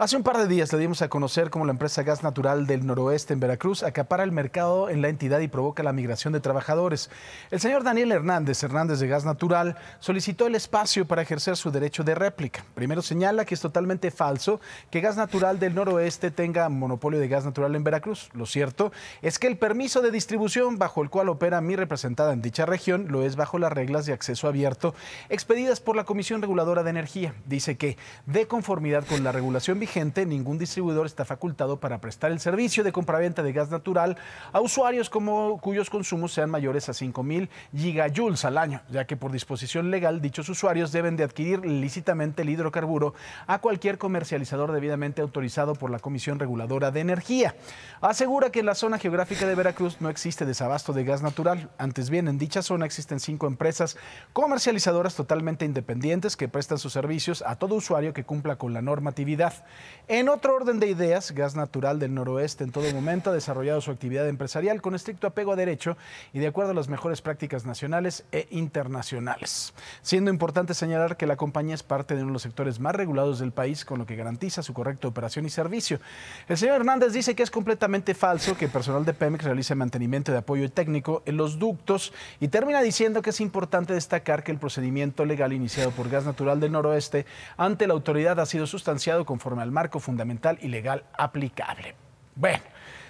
Hace un par de días le dimos a conocer cómo la empresa Gas Natural del Noroeste en Veracruz acapara el mercado en la entidad y provoca la migración de trabajadores. El señor Daniel Hernández, Hernández de Gas Natural, solicitó el espacio para ejercer su derecho de réplica. Primero señala que es totalmente falso que Gas Natural del Noroeste tenga monopolio de gas natural en Veracruz. Lo cierto es que el permiso de distribución bajo el cual opera mi representada en dicha región lo es bajo las reglas de acceso abierto expedidas por la Comisión Reguladora de Energía. Dice que, de conformidad con la regulación vigente, ningún distribuidor está facultado para prestar el servicio de compraventa de gas natural a usuarios como, cuyos consumos sean mayores a 5.000 gigajoules al año, ya que por disposición legal dichos usuarios deben de adquirir lícitamente el hidrocarburo a cualquier comercializador debidamente autorizado por la Comisión Reguladora de Energía. Asegura que en la zona geográfica de Veracruz no existe desabasto de gas natural. Antes bien, en dicha zona existen cinco empresas comercializadoras totalmente independientes que prestan sus servicios a todo usuario que cumpla con la normatividad. En otro orden de ideas, Gas Natural del Noroeste en todo momento ha desarrollado su actividad empresarial con estricto apego a derecho y de acuerdo a las mejores prácticas nacionales e internacionales. Siendo importante señalar que la compañía es parte de uno de los sectores más regulados del país, con lo que garantiza su correcta operación y servicio. El señor Hernández dice que es completamente falso que el personal de Pemex realice mantenimiento de apoyo técnico en los ductos y termina diciendo que es importante destacar que el procedimiento legal iniciado por Gas Natural del Noroeste ante la autoridad ha sido sustanciado conforme al marco fundamental y legal aplicable. Bueno,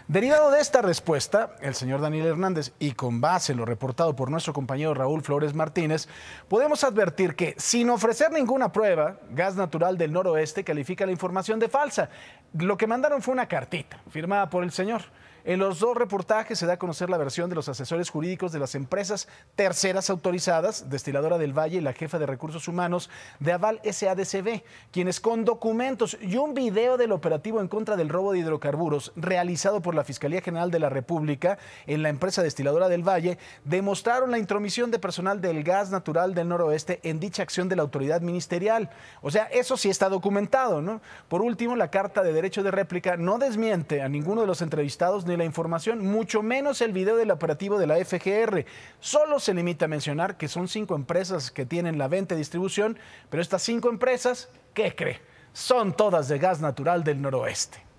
derivado de esta respuesta, el señor Daniel Hernández, y con base en lo reportado por nuestro compañero Raúl Flores Martínez, podemos advertir que, sin ofrecer ninguna prueba, Gas Natural del Noroeste califica la información de falsa. Lo que mandaron fue una cartita firmada por el señor. En los dos reportajes se da a conocer la versión de los asesores jurídicos de las empresas terceras autorizadas, Destiladora del Valle y la jefa de recursos humanos de Aval SADCB, quienes con documentos y un video del operativo en contra del robo de hidrocarburos realizado por la Fiscalía General de la República en la empresa Destiladora del Valle, demostraron la intromisión de personal del gas natural del noroeste en dicha acción de la autoridad ministerial. O sea, eso sí está documentado, ¿no? Por último, la Carta de Derecho de Réplica no desmiente a ninguno de los entrevistados ni la información, mucho menos el video del operativo de la FGR. Solo se limita a mencionar que son cinco empresas que tienen la venta y distribución, pero estas cinco empresas, ¿qué cree? Son todas de gas natural del noroeste.